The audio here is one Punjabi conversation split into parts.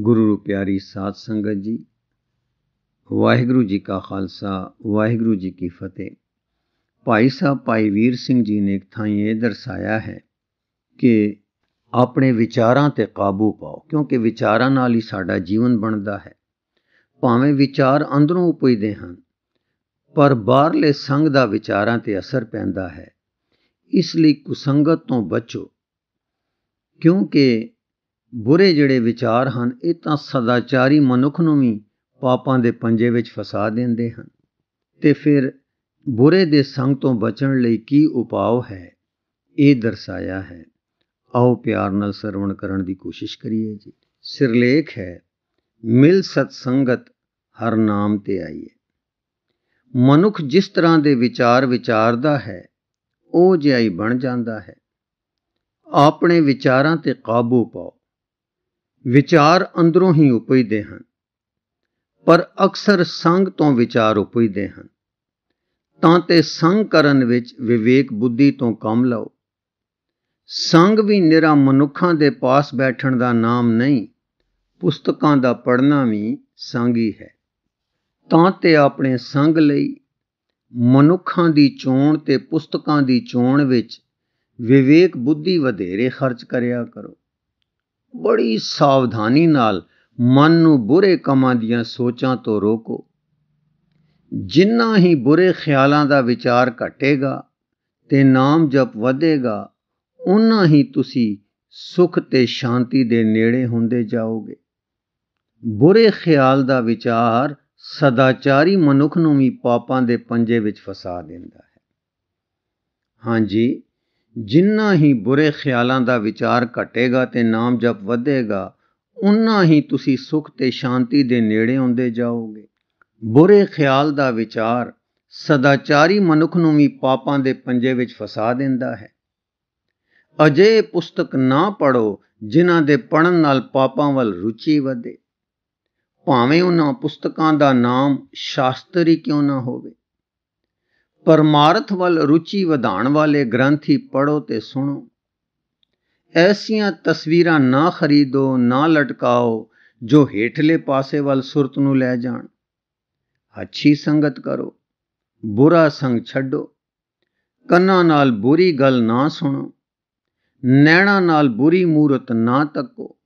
ਗੁਰੂ ਪਿਆਰੀ ਸਾਧ ਸੰਗਤ ਜੀ ਵਾਹਿਗੁਰੂ ਜੀ ਕਾ ਖਾਲਸਾ ਵਾਹਿਗੁਰੂ ਜੀ ਕੀ ਫਤਿਹ ਭਾਈ ਸਾਹਿਬ ਭਾਈ ਵੀਰ ਸਿੰਘ ਜੀ ਨੇ ਇੱਕ ਥਾਂ ਇਹ ਦਰਸਾਇਆ ਹੈ ਕਿ ਆਪਣੇ ਵਿਚਾਰਾਂ ਤੇ ਕਾਬੂ ਪਾਓ ਕਿਉਂਕਿ ਵਿਚਾਰਾਂ ਨਾਲ ਹੀ ਸਾਡਾ ਜੀਵਨ ਬਣਦਾ ਹੈ ਭਾਵੇਂ ਵਿਚਾਰ ਅੰਦਰੋਂ ਉਪਜਦੇ ਹਨ ਪਰ ਬਾਹਰਲੇ ਸੰਗ ਦਾ ਵਿਚਾਰਾਂ ਤੇ ਅਸਰ ਪੈਂਦਾ ਹੈ ਇਸ ਲਈ ਕੁਸੰਗਤ ਤੋਂ ਬਚੋ ਕਿਉਂਕਿ ਬੁਰੇ ਜਿਹੜੇ ਵਿਚਾਰ ਹਨ ਇਹ ਤਾਂ ਸਦਾਚਾਰੀ ਮਨੁੱਖ ਨੂੰ ਵੀ ਪਾਪਾਂ ਦੇ ਪੰਜੇ ਵਿੱਚ ਫਸਾ ਦਿੰਦੇ ਹਨ ਤੇ ਫਿਰ ਬੁਰੇ ਦੇ ਸੰਗ ਤੋਂ ਬਚਣ ਲਈ ਕੀ ਉਪਾਅ ਹੈ ਇਹ ਦਰਸਾਇਆ ਹੈ ਆਓ ਪਿਆਰ ਨਾਲ ਸਰਵਣ ਕਰਨ ਦੀ ਕੋਸ਼ਿਸ਼ ਕਰੀਏ ਜੀ ਸਿਰਲੇਖ ਹੈ ਮਿਲ ਸਤ ਸੰਗਤ ਹਰ ਨਾਮ ਤੇ ਆਈਏ ਮਨੁੱਖ ਜਿਸ ਤਰ੍ਹਾਂ ਦੇ ਵਿਚਾਰ ਵਿਚਾਰਦਾ ਹੈ ਉਹ ਜਿਹਾ ਹੀ ਬਣ ਜਾਂਦਾ ਹੈ ਆਪਣੇ ਵਿਚਾਰਾਂ ਤੇ ਕਾਬੂ ਪਾਓ ਵਿਚਾਰ ਅੰਦਰੋਂ ਹੀ ਉਪਜਦੇ ਹਨ ਪਰ ਅਕਸਰ ਸੰਗ ਤੋਂ ਵਿਚਾਰ ਉਪਜਦੇ ਹਨ ਤਾਂ ਤੇ ਸੰਗ ਕਰਨ ਵਿੱਚ ਵਿਵੇਕ ਬੁੱਧੀ ਤੋਂ ਕੰਮ ਲਓ ਸੰਗ ਵੀ ਨਿਰਾ ਮਨੁੱਖਾਂ ਦੇ ਪਾਸ ਬੈਠਣ ਦਾ ਨਾਮ ਨਹੀਂ ਪੁਸਤਕਾਂ ਦਾ ਪੜਨਾ ਵੀ ਸੰਗੀ ਹੈ ਤਾਂ ਤੇ ਆਪਣੇ ਸੰਗ ਲਈ ਮਨੁੱਖਾਂ ਦੀ ਚੋਣ ਤੇ ਪੁਸਤਕਾਂ ਦੀ ਚੋਣ ਵਿੱਚ ਵਿਵੇਕ ਬੁੱਧੀ ਵਧੇਰੇ ਖਰਚ ਕਰਿਆ ਕਰੋ ਬੜੀ ਸਾਵਧਾਨੀ ਨਾਲ ਮਨ ਨੂੰ ਬੁਰੇ ਕੰਮਾਂ ਦੀਆਂ ਸੋਚਾਂ ਤੋਂ ਰੋਕੋ ਜਿੰਨਾ ਹੀ ਬੁਰੇ ਖਿਆਲਾਂ ਦਾ ਵਿਚਾਰ ਘਟੇਗਾ ਤੇ ਨਾਮ ਜਪ ਵਧੇਗਾ ਉਨਾ ਹੀ ਤੁਸੀਂ ਸੁਖ ਤੇ ਸ਼ਾਂਤੀ ਦੇ ਨੇੜੇ ਹੁੰਦੇ ਜਾਓਗੇ ਬੁਰੇ ਖਿਆਲ ਦਾ ਵਿਚਾਰ ਸਦਾਚਾਰੀ ਮਨੁੱਖ ਨੂੰ ਵੀ ਪਾਪਾਂ ਦੇ ਪੰਜੇ ਵਿੱਚ ਫਸਾ ਦਿੰਦਾ ਹੈ ਹਾਂਜੀ ਜਿੰਨਾ ਹੀ ਬੁਰੇ ਖਿਆਲਾਂ ਦਾ ਵਿਚਾਰ ਘਟੇਗਾ ਤੇ ਨਾਮ ਜਪ ਵਧੇਗਾ ਉਨਾ ਹੀ ਤੁਸੀਂ ਸੁਖ ਤੇ ਸ਼ਾਂਤੀ ਦੇ ਨੇੜੇ ਆਉਂਦੇ ਜਾਓਗੇ ਬੁਰੇ ਖਿਆਲ ਦਾ ਵਿਚਾਰ ਸਦਾਚਾਰੀ ਮਨੁੱਖ ਨੂੰ ਵੀ ਪਾਪਾਂ ਦੇ ਪੰਜੇ ਵਿੱਚ ਫਸਾ ਦਿੰਦਾ ਹੈ ਅਜੇ ਪੁਸਤਕ ਨਾ ਪੜੋ ਜਿਨ੍ਹਾਂ ਦੇ ਪੜਨ ਨਾਲ ਪਾਪਾਂ ਵੱਲ ਰੁਚੀ ਵਧੇ ਭਾਵੇਂ ਉਹਨਾਂ ਪੁਸਤਕਾਂ ਦਾ ਨਾਮ ਸ਼ਾਸਤਰੀ ਕਿਉਂ ਨਾ ਹੋਵੇ ਪਰਮਾਰਥ ਵੱਲ ਰੁਚੀ ਵਧਾਣ ਵਾਲੇ ਗ੍ਰੰਥ ਹੀ ਪੜੋ ਤੇ ਸੁਣੋ ਐਸੀਆਂ ਤਸਵੀਰਾਂ ਨਾ ਖਰੀਦੋ ਨਾ ਲਟਕਾਓ ਜੋ ਹੇਠਲੇ ਪਾਸੇ ਵੱਲ ਸੁਰਤ ਨੂੰ ਲੈ ਜਾਣ ਅੱਛੀ ਸੰਗਤ ਕਰੋ ਬੁਰਾ ਸੰਗ ਛੱਡੋ ਕੰਨਾਂ ਨਾਲ ਬੁਰੀ ਗੱਲ ਨਾ ਸੁਣੋ ਨੈਣਾ ਨਾਲ ਬੁਰੀ ਮੂਰਤ ਨਾ ਤੱਕੋ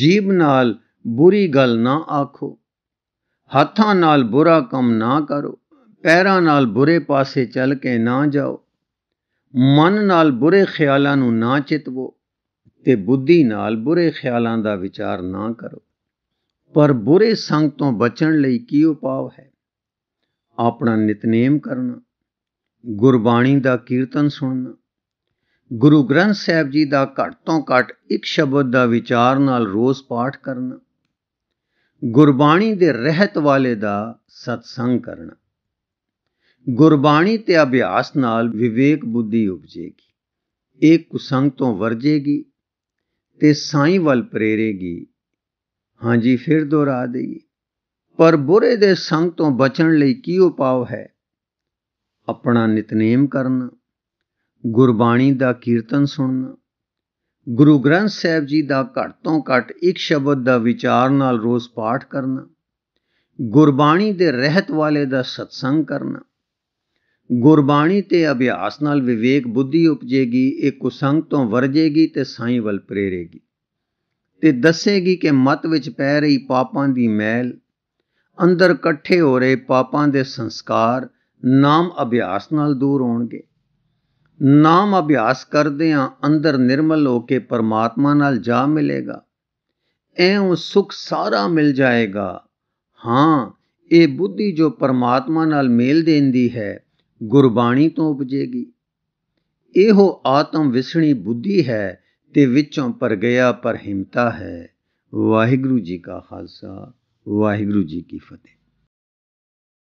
ਜੀਬ ਨਾਲ ਬੁਰੀ ਗੱਲ ਨਾ ਆਖੋ ਹੱਥਾਂ ਨਾਲ ਬੁਰਾ ਕੰਮ ਨਾ ਕਰੋ ਪੈਰਾਂ ਨਾਲ ਬੁਰੇ ਪਾਸੇ ਚੱਲ ਕੇ ਨਾ ਜਾਓ ਮਨ ਨਾਲ ਬੁਰੇ ਖਿਆਲਾਂ ਨੂੰ ਨਾ ਚਿਤਵੋ ਤੇ ਬੁੱਧੀ ਨਾਲ ਬੁਰੇ ਖਿਆਲਾਂ ਦਾ ਵਿਚਾਰ ਨਾ ਕਰੋ ਪਰ ਬੁਰੇ ਸੰਗ ਤੋਂ ਬਚਣ ਲਈ ਕੀ ਉਪਾਅ ਹੈ ਆਪਣਾ ਨਿਤਨੇਮ ਕਰਨਾ ਗੁਰਬਾਣੀ ਦਾ ਕੀਰਤਨ ਸੁਣਨਾ ਗੁਰੂ ਗ੍ਰੰਥ ਸਾਹਿਬ ਜੀ ਦਾ ਘੱਟ ਤੋਂ ਘੱਟ ਇੱਕ ਸ਼ਬਦ ਦਾ ਵਿਚਾਰ ਨਾਲ ਰੋਜ਼ ਪਾਠ ਕਰਨਾ ਗੁਰਬਾਣੀ ਦੇ ਰਹਿਤ ਵਾਲੇ ਦਾ ਸਤਸੰਗ ਕਰਨਾ ਗੁਰਬਾਣੀ ਤੇ ਅਭਿਆਸ ਨਾਲ ਵਿਵੇਕ ਬੁੱਧੀ ਉਪਜੇਗੀ ਇਹ ਕੁਸੰਗ ਤੋਂ ਵਰਜੇਗੀ ਤੇ ਸਾਈਂ ਵੱਲ ਪ੍ਰੇਰੇਗੀ ਹਾਂਜੀ ਫਿਰ ਦੁਹਰਾ ਦੇਗੀ ਪਰ ਬੁਰੇ ਦੇ ਸੰਗ ਤੋਂ ਬਚਣ ਲਈ ਕੀ ਉਪਾਅ ਹੈ ਆਪਣਾ ਨਿਤਨੇਮ ਕਰਨਾ ਗੁਰਬਾਣੀ ਦਾ ਕੀਰਤਨ ਸੁਣਨਾ ਗੁਰੂ ਗ੍ਰੰਥ ਸਾਹਿਬ ਜੀ ਦਾ ਘੱਟ ਤੋਂ ਘੱਟ ਇੱਕ ਸ਼ਬਦ ਦਾ ਵਿਚਾਰ ਨਾਲ ਰੋਜ਼ ਪਾਠ ਕਰਨਾ ਗੁਰਬਾਣੀ ਦੇ ਰਹਿਤ ਵਾਲੇ ਦਾ ਸਤਸੰਗ ਕਰਨਾ ਗੁਰਬਾਣੀ ਤੇ ਅਭਿਆਸ ਨਾਲ ਵਿਵੇਕ ਬੁੱਧੀ ਉਪਜੇਗੀ ਇਹ ਕੁਸੰਗ ਤੋਂ ਵਰਜੇਗੀ ਤੇ ਸਾਈਂ ਵੱਲ ਪ੍ਰੇਰੇਗੀ ਤੇ ਦੱਸੇਗੀ ਕਿ ਮਤ ਵਿੱਚ ਪੈ ਰਹੀ ਪਾਪਾਂ ਦੀ ਮੈਲ ਅੰਦਰ ਇਕੱਠੇ ਹੋ ਰਹੇ ਪਾਪਾਂ ਦੇ ਸੰਸਕਾਰ ਨਾਮ ਅਭਿਆਸ ਨਾਲ ਦੂਰ ਹੋਣਗੇ ਨਾਮ ਅਭਿਆਸ ਕਰਦੇ ਆਂ ਅੰਦਰ ਨਿਰਮਲ ਹੋ ਕੇ ਪਰਮਾਤਮਾ ਨਾਲ ਜਾ ਮਿਲੇਗਾ ਐਉਂ ਸੁਖ ਸਾਰਾ ਮਿਲ ਜਾਏਗਾ ਹਾਂ ਇਹ ਬੁੱਧੀ ਜੋ ਪਰਮਾਤਮਾ ਨਾਲ ਮੇਲ ਦੇਂਦੀ ਹੈ ਗੁਰਬਾਣੀ ਤੋਂ ਉਪਜੇਗੀ ਇਹੋ ਆਤਮ ਵਿਸਣੀ ਬੁੱਧੀ ਹੈ ਤੇ ਵਿੱਚੋਂ ਪਰ ਗਿਆ ਪਰ ਹਿੰਮਤਾ ਹੈ ਵਾਹਿਗੁਰੂ ਜੀ ਕਾ ਖਾਲਸਾ ਵਾਹਿਗੁਰੂ ਜੀ ਕੀ ਫਤਿਹ